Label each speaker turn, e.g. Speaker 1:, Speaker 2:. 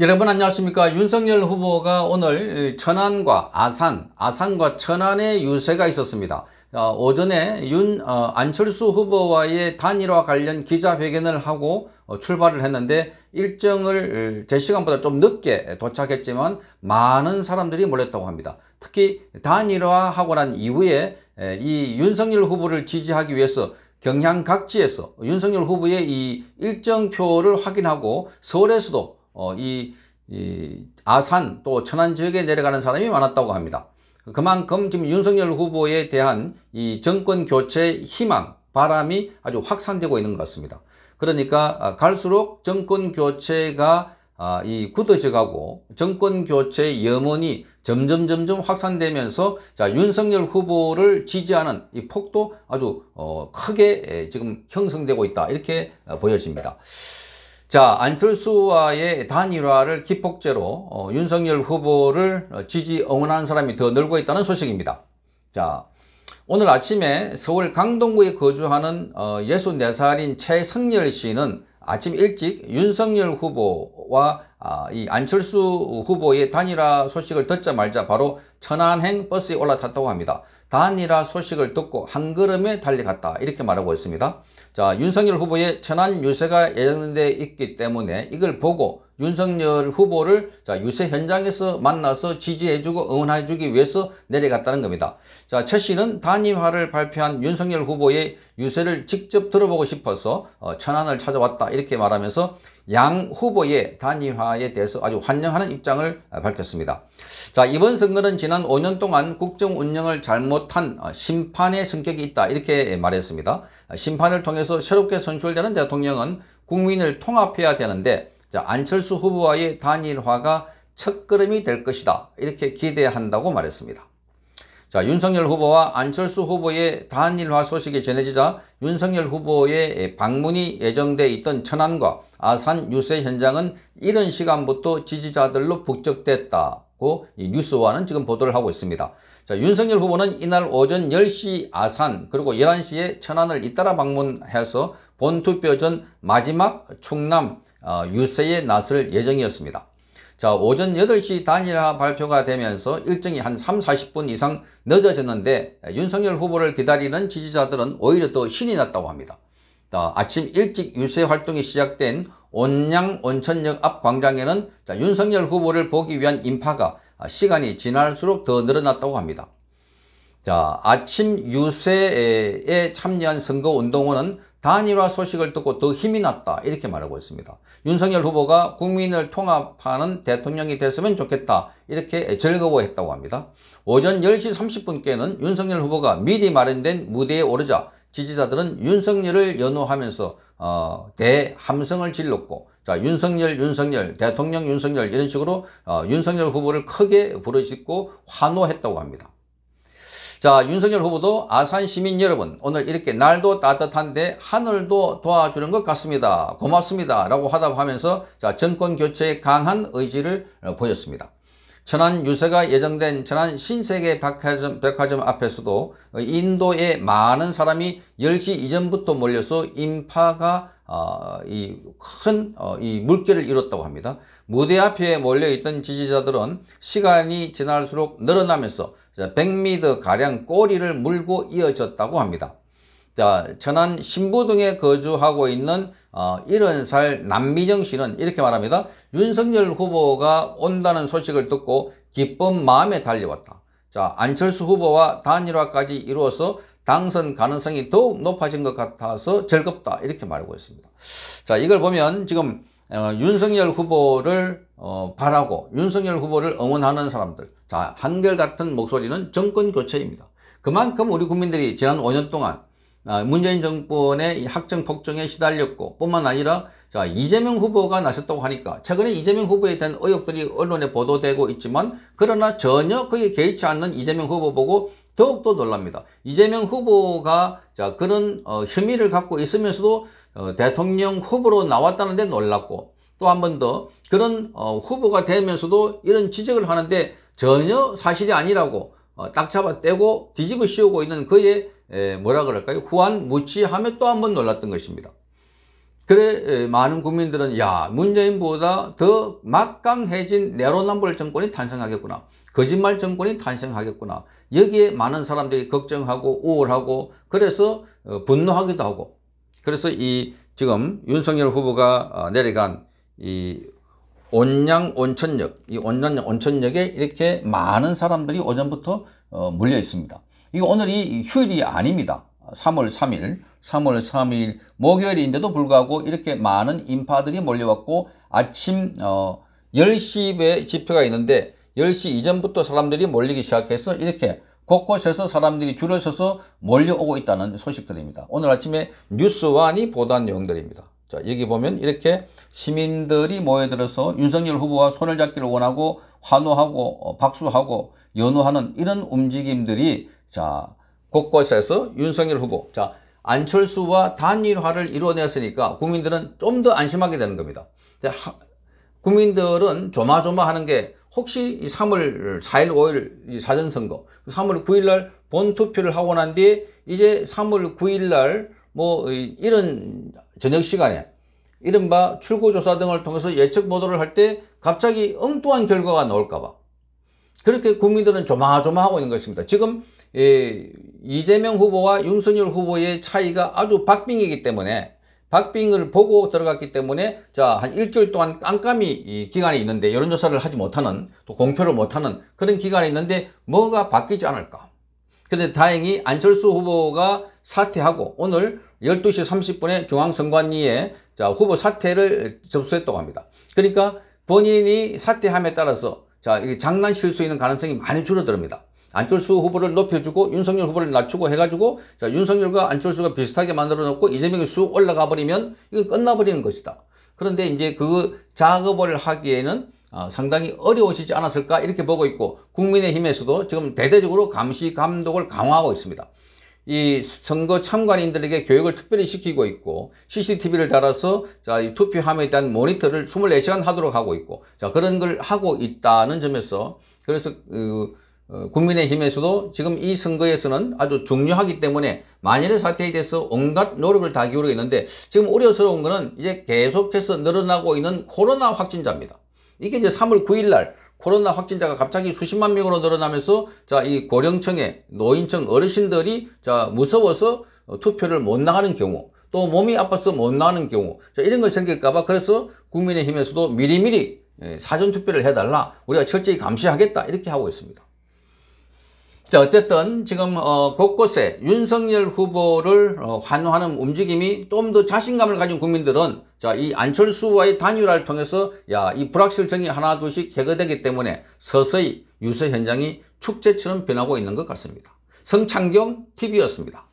Speaker 1: 여러분 안녕하십니까 윤석열 후보가 오늘 천안과 아산 아산과 천안의 유세가 있었습니다 어, 오전에 윤 어, 안철수 후보와의 단일화 관련 기자회견을 하고 어, 출발을 했는데 일정을 제 시간보다 좀 늦게 도착했지만 많은 사람들이 몰렸다고 합니다 특히 단일화하고 난 이후에 이 윤석열 후보를 지지하기 위해서 경향 각지에서 윤석열 후보의 이 일정표를 확인하고 서울에서도 어, 이, 이 아산 또 천안 지역에 내려가는 사람이 많았다고 합니다. 그만큼 지금 윤석열 후보에 대한 이 정권 교체 희망, 바람이 아주 확산되고 있는 것 같습니다. 그러니까 아, 갈수록 정권 교체가 아, 이 굳어져 가고 정권 교체 염원이 점점 점점 확산되면서 자 윤석열 후보를 지지하는 이 폭도 아주 어, 크게 지금 형성되고 있다 이렇게 어, 보여집니다. 자 안철수와의 단일화를 기폭제로 어, 윤석열 후보를 어, 지지 응원하는 사람이 더 늘고 있다는 소식입니다. 자 오늘 아침에 서울 강동구에 거주하는 어, 64살인 최성열 씨는 아침 일찍 윤석열 후보와 아, 이 안철수 후보의 단일화 소식을 듣자말자 바로 천안행 버스에 올라탔다고 합니다. 단일화 소식을 듣고 한 걸음에 달려갔다 이렇게 말하고 있습니다. 자 윤석열 후보의 천안 유세가 예정돼 있기 때문에 이걸 보고 윤석열 후보를 자, 유세 현장에서 만나서 지지해주고 응원해주기 위해서 내려갔다는 겁니다. 자, 최 씨는 단임화를 발표한 윤석열 후보의 유세를 직접 들어보고 싶어서 어, 천안을 찾아왔다 이렇게 말하면서 양 후보의 단일화에 대해서 아주 환영하는 입장을 어, 밝혔습니다. 자 이번 선거는 지난 5년 동안 국정 운영을 잘못한 어, 심판의 성격이 있다 이렇게 말했습니다. 어, 심판을 통해서 새롭게 선출되는 대통령은 국민을 통합해야 되는데 자, 안철수 후보와의 단일화가 첫걸음이 될 것이다. 이렇게 기대한다고 말했습니다. 자, 윤석열 후보와 안철수 후보의 단일화 소식이 전해지자 윤석열 후보의 방문이 예정돼 있던 천안과 아산 유세 현장은 이런 시간부터 지지자들로 북적댔다고 뉴스와는 지금 보도를 하고 있습니다. 자, 윤석열 후보는 이날 오전 10시 아산 그리고 11시에 천안을 잇따라 방문해서 본투표 전 마지막 충남 어, 유세에 나설 예정이었습니다. 자 오전 8시 단일화 발표가 되면서 일정이 한 3, 40분 이상 늦어졌는데 윤석열 후보를 기다리는 지지자들은 오히려 더 신이 났다고 합니다. 어, 아침 일찍 유세 활동이 시작된 온양 온천역 앞 광장에는 윤석열 후보를 보기 위한 인파가 시간이 지날수록 더 늘어났다고 합니다. 자, 아침 유세에 참여한 선거운동원은 단일화 소식을 듣고 더 힘이 났다 이렇게 말하고 있습니다. 윤석열 후보가 국민을 통합하는 대통령이 됐으면 좋겠다 이렇게 즐거워했다고 합니다. 오전 10시 30분께는 윤석열 후보가 미리 마련된 무대에 오르자 지지자들은 윤석열을 연호하면서 어, 대함성을 질렀고 자 윤석열 윤석열 대통령 윤석열 이런 식으로 어, 윤석열 후보를 크게 부르짖고 환호했다고 합니다. 자 윤석열 후보도 아산 시민 여러분 오늘 이렇게 날도 따뜻한데 하늘도 도와주는 것 같습니다. 고맙습니다. 라고 화답하면서 자 정권 교체에 강한 의지를 어, 보였습니다. 천안 유세가 예정된 천안 신세계 백화점, 백화점 앞에서도 인도에 많은 사람이 10시 이전부터 몰려서 인파가 이큰이 어, 어, 물결을 이뤘다고 합니다. 무대 앞에 몰려있던 지지자들은 시간이 지날수록 늘어나면서 100m 가량 꼬리를 물고 이어졌다고 합니다. 천안 신부등에 거주하고 있는 어, 70살 남미정 씨는 이렇게 말합니다. 윤석열 후보가 온다는 소식을 듣고 기쁜 마음에 달려왔다. 자, 안철수 후보와 단일화까지 이루어서 당선 가능성이 더욱 높아진 것 같아서 즐겁다 이렇게 말하고 있습니다. 자, 이걸 보면 지금 어, 윤석열 후보를 어, 바라고 윤석열 후보를 응원하는 사람들 자 한결같은 목소리는 정권 교체입니다. 그만큼 우리 국민들이 지난 5년 동안 아, 문재인 정권의 학정 폭정에 시달렸고 뿐만 아니라 자 이재명 후보가 나섰다고 하니까 최근에 이재명 후보에 대한 의혹들이 언론에 보도되고 있지만 그러나 전혀 그게 개의치 않는 이재명 후보 보고 더욱더 놀랍니다. 이재명 후보가 자 그런 어, 혐의를 갖고 있으면서도 어, 대통령 후보로 나왔다는데 놀랍고 또 한 번 더 그런 어, 후보가 되면서도 이런 지적을 하는데 전혀 사실이 아니라고 어, 딱 잡아떼고 뒤집어 씌우고 있는 그의 뭐라 그럴까요? 후한 무치함에 또 한 번 놀랐던 것입니다. 그래 많은 국민들은 야 문재인보다 더 막강해진 내로남불 정권이 탄생하겠구나. 거짓말 정권이 탄생하겠구나. 여기에 많은 사람들이 걱정하고 우울하고 그래서 어, 분노하기도 하고 그래서 이 지금 윤석열 후보가 어, 내려간 이 온양 온천역, 이 온양 온천역에 이렇게 많은 사람들이 오전부터 어, 몰려 있습니다. 이거 오늘이 휴일이 아닙니다. 3월 3일, 3월 3일 목요일인데도 불구하고 이렇게 많은 인파들이 몰려왔고 아침 어, 10시에 집회가 있는데 10시 이전부터 사람들이 몰리기 시작해서 이렇게 곳곳에서 사람들이 줄을 서서 몰려오고 있다는 소식들입니다. 오늘 아침에 뉴스완이 보도한 내용들입니다. 자, 여기 보면 이렇게 시민들이 모여들어서 윤석열 후보와 손을 잡기를 원하고 환호하고 어, 박수하고 연호하는 이런 움직임들이 자, 곳곳에서 윤석열 후보, 자, 안철수와 단일화를 이뤄냈으니까 국민들은 좀 더 안심하게 되는 겁니다. 자, 하, 국민들은 조마조마하는 게 혹시 3월 4일 5일 사전선거 3월 9일 날 본투표를 하고 난 뒤에 이제 3월 9일 날뭐 이런 저녁 시간에 이른바 출구조사 등을 통해서 예측 보도를 할 때 갑자기 엉뚱한 결과가 나올까 봐 그렇게 국민들은 조마조마하고 있는 것입니다. 지금 예, 이재명 후보와 윤석열 후보의 차이가 아주 박빙이기 때문에 박빙을 보고 들어갔기 때문에 자한 일주일 동안 깜깜이 기간이 있는데 여론조사를 하지 못하는 또 공표를 못하는 그런 기간이 있는데 뭐가 바뀌지 않을까 근데 다행히 안철수 후보가 사퇴하고 오늘 12시 30분에 중앙선관위에 자 후보 사퇴를 접수했다고 합니다 그러니까 본인이 사퇴함에 따라서 자 이게 장난 칠수 있는 가능성이 많이 줄어듭니다 안철수 후보를 높여주고 윤석열 후보를 낮추고 해가지고 자, 윤석열과 안철수가 비슷하게 만들어 놓고 이재명이 쑥 올라가 버리면 이건 끝나버리는 것이다. 그런데 이제 그 작업을 하기에는 어, 상당히 어려우시지 않았을까 이렇게 보고 있고 국민의힘에서도 지금 대대적으로 감시 감독을 강화하고 있습니다. 이 선거 참관인들에게 교육을 특별히 시키고 있고 CCTV를 달아서 자, 이 투표함에 대한 모니터를 24시간 하도록 하고 있고 자, 그런 걸 하고 있다는 점에서 그래서 그 어, 국민의힘에서도 지금 이 선거에서는 아주 중요하기 때문에 만일의 사태에 대해서 온갖 노력을 다 기울이고 있는데 지금 우려스러운 것은 이제 계속해서 늘어나고 있는 코로나 확진자입니다. 이게 이제 3월 9일 날 코로나 확진자가 갑자기 수십만 명으로 늘어나면서 자 이 고령층의 노인층 어르신들이 자 무서워서 투표를 못 나가는 경우 또 몸이 아파서 못 나가는 경우 자 이런 것이 생길까봐 그래서 국민의힘에서도 미리미리 예, 사전투표를 해달라 우리가 철저히 감시하겠다 이렇게 하고 있습니다. 자, 어쨌든 지금 어, 곳곳에 윤석열 후보를 어, 환호하는 움직임이 좀 더 자신감을 가진 국민들은 자, 이 안철수와의 단일화를 통해서 야, 이 불확실성이 하나둘씩 개거되기 때문에 서서히 유세 현장이 축제처럼 변하고 있는 것 같습니다. 성창경 TV였습니다.